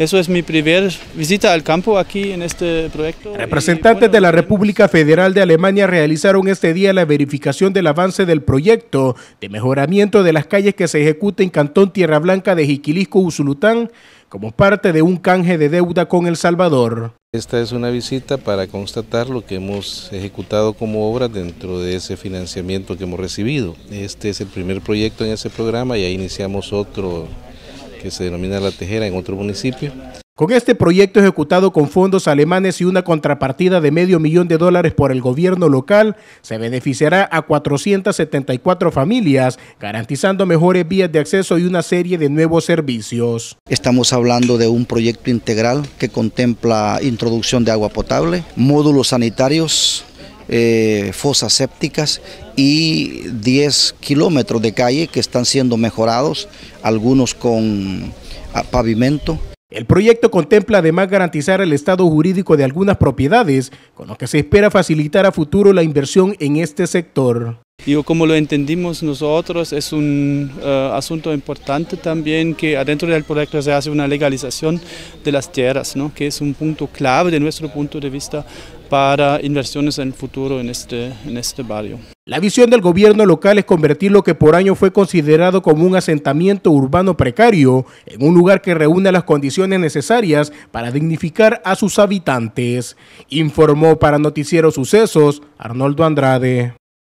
Eso es mi primer visita al campo aquí en este proyecto. Representantes de la pues, República Federal de Alemania realizaron este día la verificación del avance del proyecto de mejoramiento de las calles que se ejecuta en Cantón Tierra Blanca de Jiquilisco, Usulután, como parte de un canje de deuda con El Salvador. Esta es una visita para constatar lo que hemos ejecutado como obra dentro de ese financiamiento que hemos recibido. Este es el primer proyecto en ese programa y ahí iniciamos otro que se denomina La Tejera en otro municipio. Con este proyecto ejecutado con fondos alemanes y una contrapartida de medio millón de dólares por el gobierno local, se beneficiará a 474 familias, garantizando mejores vías de acceso y una serie de nuevos servicios. Estamos hablando de un proyecto integral que contempla introducción de agua potable, módulos sanitarios, eh, fosas sépticas y 10 kilómetros de calle que están siendo mejorados, algunos con ah, pavimento. El proyecto contempla además garantizar el estado jurídico de algunas propiedades, con lo que se espera facilitar a futuro la inversión en este sector. Yo como lo entendimos nosotros, es un eh, asunto importante también que adentro del proyecto se hace una legalización de las tierras, que es un punto clave de nuestro punto de vista para inversiones en el futuro en este, en este barrio. La visión del gobierno local es convertir lo que por año fue considerado como un asentamiento urbano precario en un lugar que reúna las condiciones necesarias para dignificar a sus habitantes, informó para Noticiero Sucesos Arnoldo Andrade.